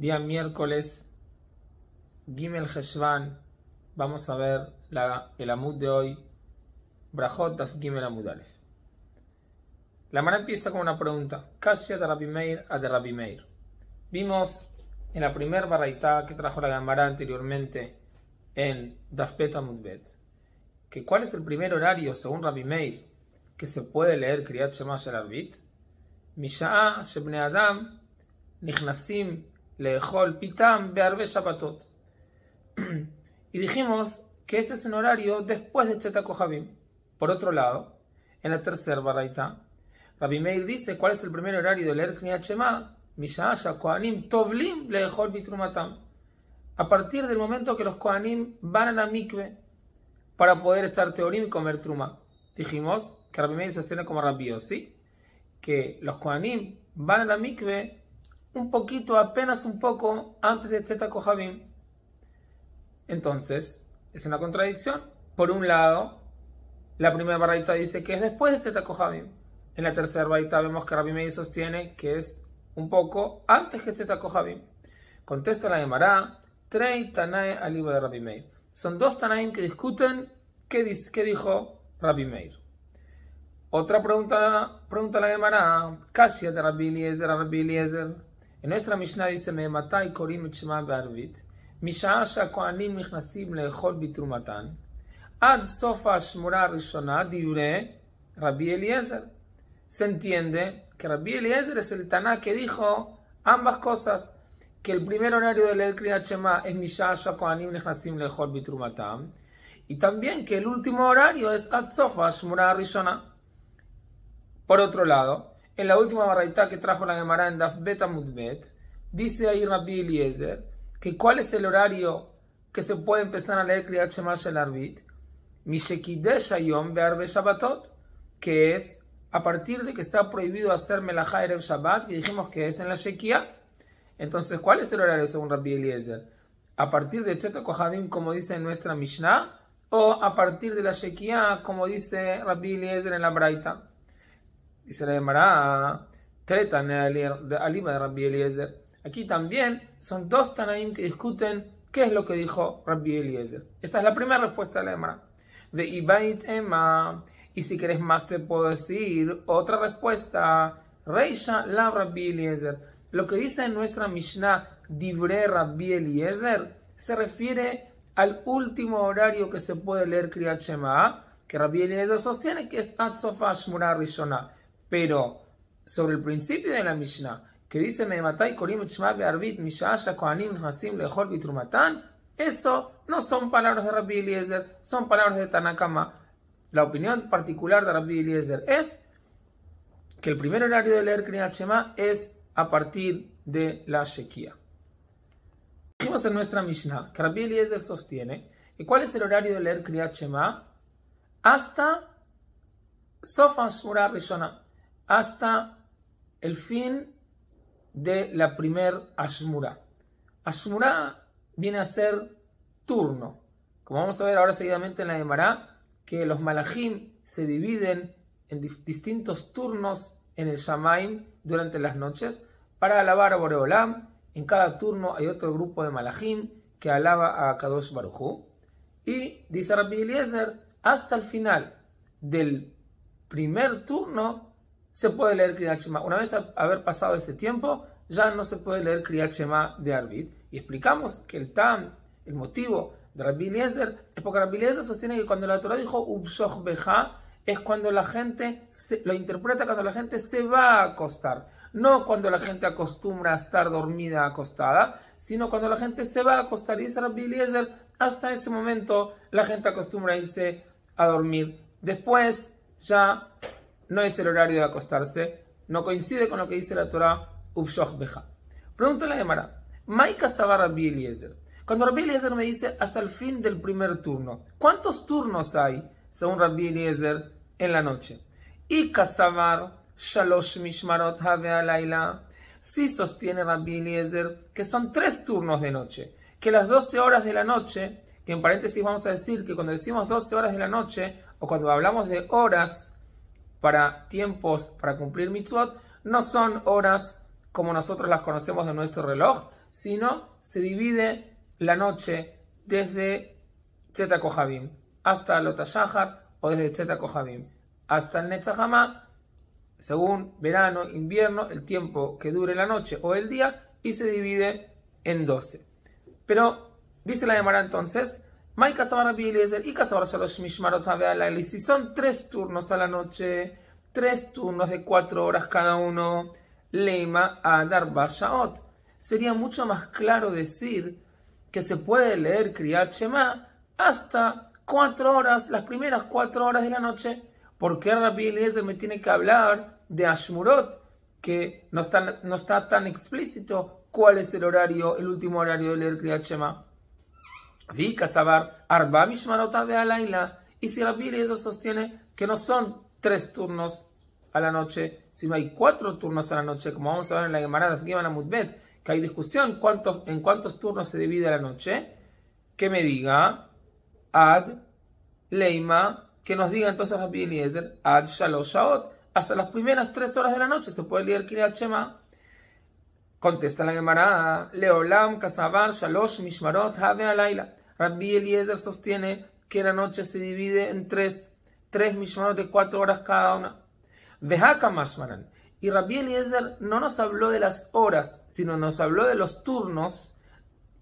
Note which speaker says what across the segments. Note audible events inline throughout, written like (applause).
Speaker 1: día miércoles, Gimel Heshvan, vamos a ver el Amud de hoy, Brajot Daf Gimel Amudalef. La Mara empieza con una pregunta, Kashia de Rabbi Meir a de Meir. Vimos en la primera baraita que trajo la Gamara anteriormente en Amud Bet que cuál es el primer horario según Rabbi Meir que se puede leer Kriyat Shema Shel Arbit, Misha'a Shebne Adam, Nichnasim el Pitam Bearbe shabatot. (clears throat) Y dijimos que ese es un horario después de Chetako Por otro lado, en la tercera baraita, Rabbi Meir dice cuál es el primer horario de leer Kriyat Shema, Koanim Tovlim Lejol Bitrumatam. A partir del momento que los Koanim van a la mikve para poder estar teorim y comer truma. Dijimos que Rabbi Meir sostiene como rápido, ¿sí? que los Koanim van a la mikve un poquito, apenas un poco antes de Zeta Kohabim. Entonces, es una contradicción. Por un lado, la primera barraita dice que es después de Zeta Kohabim. En la tercera barraita vemos que Rabbi Meir sostiene que es un poco antes que Zeta Kohabim. Contesta la Gemara, Trei Tanae libro de Rabbi Meir. Son dos Tanaim que discuten qué, dijo Rabbi Meir. Otra pregunta, pregunta la Gemara, Kasia de Rabbi Eliezer, Rabbi Eliezer. En nuestra Mishnah dice, Me matai korim et shema be'arvit, משעה שהכהנים נכנסים bitrumatan, ad עד סוף השמורה diure Rabbi רבי Se entiende que Rabbi Eliezer es el Taná que dijo ambas cosas, que el primer horario de leer Kriyat Shema es Mishasha Kohanim Nechnasim Lechol bitrumatan, y también que el último horario es ad sofah Shmura Rishona. Por otro lado, en la última baraita que trajo la Gemara en Daf Bet dice ahí Rabbi Eliezer que cuál es el horario que se puede empezar a leer Kriyat más el Arbit, Shabbatot, que es a partir de que está prohibido hacer la Erev Shabbat, que dijimos que es en la Shekia. Entonces, ¿cuál es el horario según Rabbi Eliezer? ¿A partir de Cheto como dice nuestra Mishnah? ¿O a partir de la Shekia, como dice Rabbi Eliezer en la Braita? Dice la treta eh, Aliba de Rabbi Eliezer. Aquí también son dos Tanaim que discuten qué es lo que dijo Rabbi Eliezer. Esta es la primera respuesta de la De Ibait Emma. Y si querés más te puedo decir otra respuesta. Reisha la Rabbi Eliezer. Lo que dice en nuestra Mishnah, Divre Rabbi Eliezer, se refiere al último horario que se puede leer Kriyat Shema, que Rabbi Eliezer sostiene que es Atzofash Murah Rishonah. Pero sobre el principio de la Mishnah, que dice eso no son palabras de Rabbi Eliezer, son palabras de Tanakama. La opinión particular de Rabbi Eliezer es que el primer horario de leer Kriyat Shema es a partir de la Shekia. Dijimos en nuestra Mishnah que Rabbi Eliezer sostiene que cuál es el horario de leer Kriyat Shema hasta Sofa Shura Rishona, hasta el fin de la primer Ashmurá. Ashmurá viene a ser turno. Como vamos a ver ahora seguidamente en la Emara, que los malajim se dividen en distintos turnos en el Shamaim durante las noches para alabar a Boreolam. En cada turno hay otro grupo de malajim que alaba a Kadosh Barujú. Y dice Rabbi hasta el final del primer turno se puede leer Kriyat Una vez haber pasado ese tiempo, ya no se puede leer Kriyat de Arbit. Y explicamos que el Tam, el motivo de Rabbi Eliezer, es porque Rabbi Eliezer sostiene que cuando la Torah dijo Ubshoch Beja, es cuando la gente lo interpreta cuando la gente se va a acostar, no cuando la gente acostumbra a estar dormida acostada, sino cuando la gente se va a acostar. Y dice Rabbi Eliezer, hasta ese momento la gente acostumbra a irse a dormir. Después ya no es el horario de acostarse, no coincide con lo que dice la Torah, Ubshoch Beja. Pregunta la Gemara, Maika Sabar Rabbi Eliezer. Cuando Rabbi Eliezer me dice hasta el fin del primer turno, ¿cuántos turnos hay, según Rabbi Eliezer, en la noche? Y Kasabar, Shalosh Mishmarot Have laila. Sí sostiene Rabbi Eliezer que son tres turnos de noche, que las 12 horas de la noche, que en paréntesis vamos a decir que cuando decimos 12 horas de la noche, o cuando hablamos de horas, para tiempos para cumplir mitzvot no son horas como nosotros las conocemos de nuestro reloj, sino se divide la noche desde Cheta Kohabim hasta Lota o desde Cheta Kohabim hasta el Netzahama, según verano, invierno, el tiempo que dure la noche o el día, y se divide en 12. Pero dice la llamada entonces, Maika Sabarabi Eliezer y Mishmarot y Si son tres turnos a la noche, tres turnos de cuatro horas cada uno, Leima a Bashaot. Sería mucho más claro decir que se puede leer Kriyat Shema hasta cuatro horas, las primeras cuatro horas de la noche. ¿Por qué Rabbi Eliezer me tiene que hablar de Ashmurot? Que no está, no está tan explícito cuál es el horario, el último horario de leer Kriyat Shema. Vi Arba Y si Rabbi eso sostiene que no son tres turnos a la noche, sino hay cuatro turnos a la noche, como vamos a ver en la Gemara que hay discusión cuántos, en cuántos turnos se divide la noche, que me diga Ad Leima, que nos diga entonces Rabbi Eliezer Ad Shalosh hasta las primeras tres horas de la noche se puede leer Kiriat Shema. Contesta la Gemarada Leolam Kasavar Shalosh Mishmarot Have Alaila. Rabbi Eliezer sostiene que la noche se divide en tres, tres mishmarot de cuatro horas cada una. de mashmaran. Y Rabbi Eliezer no nos habló de las horas, sino nos habló de los turnos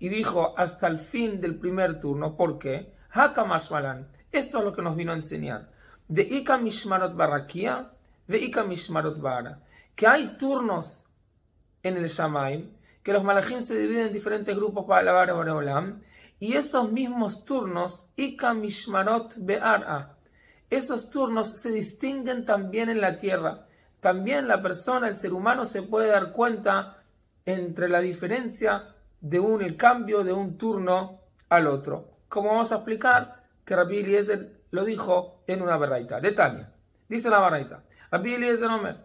Speaker 1: y dijo hasta el fin del primer turno, ¿por qué? Haka Esto es lo que nos vino a enseñar. De Ika mishmarot barakia, de Ika mishmarot bara. Que hay turnos en el Shamaim, que los malachim se dividen en diferentes grupos para alabar a Boreolam, y esos mismos turnos, Ika Mishmarot Be'ara, esos turnos se distinguen también en la tierra. También la persona, el ser humano, se puede dar cuenta entre la diferencia de un el cambio de un turno al otro. Como vamos a explicar que Rabbi Eliezer lo dijo en una de Tania. Dice la barraita. Rabbi Eliezer Omer.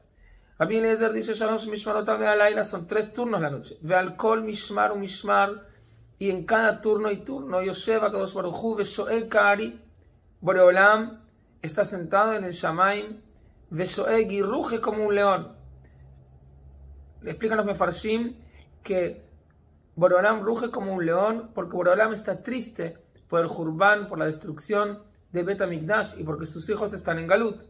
Speaker 1: Rabbi Eliezer dice, Shalosh son tres turnos la noche. Ve al Mishmaru Mishmar y en cada turno y turno, Yoseba Kadosh Baruj Soe Kari, Boreolam está sentado en el Shamaim, Besoeg y ruge como un león. Le Explican los Mefarshim que Boreolam ruge como un león porque Boreolam está triste por el Jurbán, por la destrucción de Betamigdash y porque sus hijos están en Galut.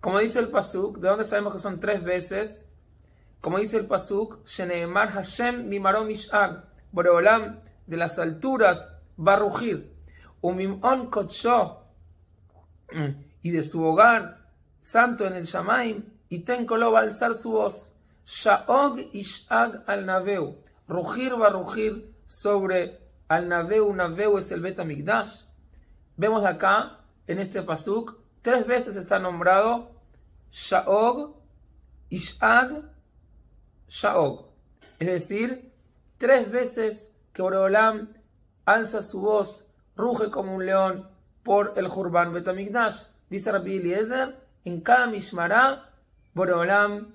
Speaker 1: Como dice el Pasuk, ¿de donde sabemos que son tres veces? Como dice el Pasuk, Sheneemar Hashem Mimarom Boreolam de las alturas va a rugir. Umimon y de su hogar santo en el Shamaim, y Tenkolo va a alzar su voz. Shaog Ishag al Naveu. Rugir va a rugir sobre al Naveu. Naveu es el Beta Vemos acá, en este pasuk, tres veces está nombrado Shaog, Ishag, Shaog. Es decir, Tres veces que Boreolam alza su voz, ruge como un león por el Jurban Betamigdash. Dice Rabbi Eliezer, en cada Mishmará, Boreolam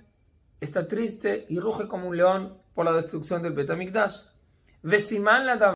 Speaker 1: está triste y ruge como un león por la destrucción del Betamigdash. la